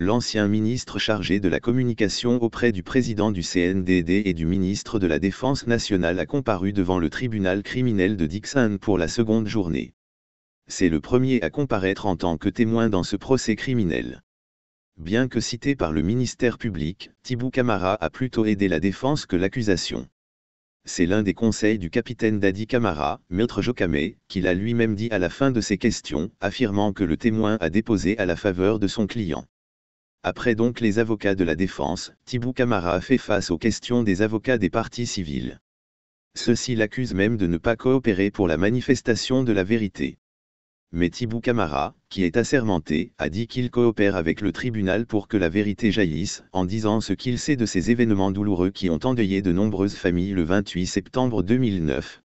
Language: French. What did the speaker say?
l'ancien ministre chargé de la communication auprès du président du CNDD et du ministre de la Défense nationale a comparu devant le tribunal criminel de Dixon pour la seconde journée. C'est le premier à comparaître en tant que témoin dans ce procès criminel. Bien que cité par le ministère public, Tibou Camara a plutôt aidé la défense que l'accusation. C'est l'un des conseils du capitaine Dadi Camara, maître Jokame, qu'il a lui-même dit à la fin de ses questions, affirmant que le témoin a déposé à la faveur de son client. Après donc les avocats de la défense, Thibaut Camara a fait face aux questions des avocats des partis civils. Ceux-ci l'accusent même de ne pas coopérer pour la manifestation de la vérité. Mais Thibaut Camara, qui est assermenté, a dit qu'il coopère avec le tribunal pour que la vérité jaillisse, en disant ce qu'il sait de ces événements douloureux qui ont endeuillé de nombreuses familles le 28 septembre 2009.